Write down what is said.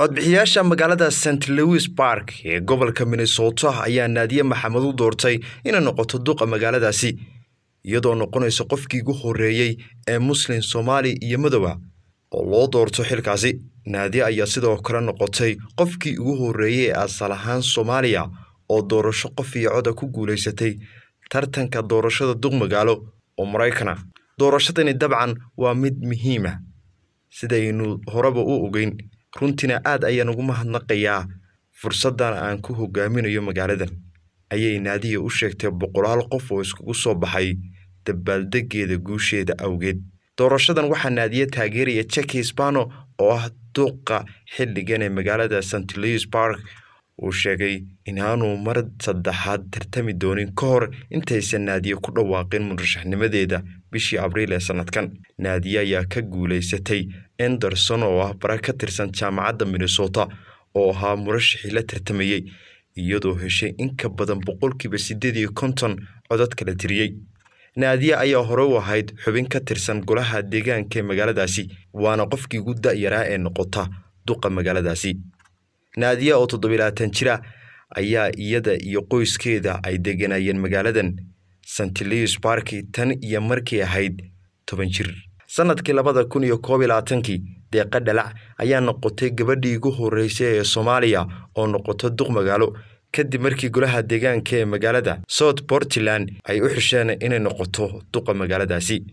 codbixiyaasha magaalada st louis bark ee gobolka minnesota ayaa naadiye maxamed u doortay inay noqoto duqa magaaladaasi iyadoo noqonaysa qofkii ugu horreeyey ee muslim soomaali iyo madowa oo loo doorto xilkaasi naadiye ayaa sidoo kale noqotay qofkii ugu horreeyey ee asal ahaan soomaaliya oo doorasho qof iyo coda ku guulaysatay tartanka doorashada duq magaalo oo maraykana ah. doorashadani dabcan waa mid muhiima ah, sidaynu horeba u ogeyn runtiina aad ayaan ugu mahadnaqayaa fursaddan aan ku hogaaminayo magaaladan ayay naadiya u sheegtay boqolaal qof oo iskugu soo baxay dabaaldegeeda guusheeda awgeed doorashadan waxaa naadiya taageeraya jeki hispano oo ah duuqa xildhigan ee magaalada st louis bark uu sheegay inaanu mar saddexaad tartami doonin ka hor intaysan naadiye ku dhawaaqin murashaxnimadeeda bishii abriil ee sannadkan naadiye ayaa ka guulaysatay anderson oo ah bara ka tirsan jaamacadda minnesota oo ahaa murashaxii la tartamayey iyadoo heshay in ka badan boqolkiiba sideed iyo konton codadka la tiriyey naadiye ayaa hore u ahayd xubin ka tirsan golaha deegaanka ee magaaladaasi waana qofkii ugu da-yaraa ee noqota duqa magaaladaasi naadiya oo toddobilaatan jira ayaa iyada iyo qoyskeeda ay deganaayeen magaaladan santilius barki tan iyo markii ahayd toban jir sanadkii labada kun iyo koob iyo labaatankii deeqa dhalac ayaa noqotay gabadhii ugu horreysay ee soomaaliya oo noqoto duq magaalo kadib markii golaha deegaanka ee magaalada south portland ay u xisheen inay noqoto duqa magaaladaasi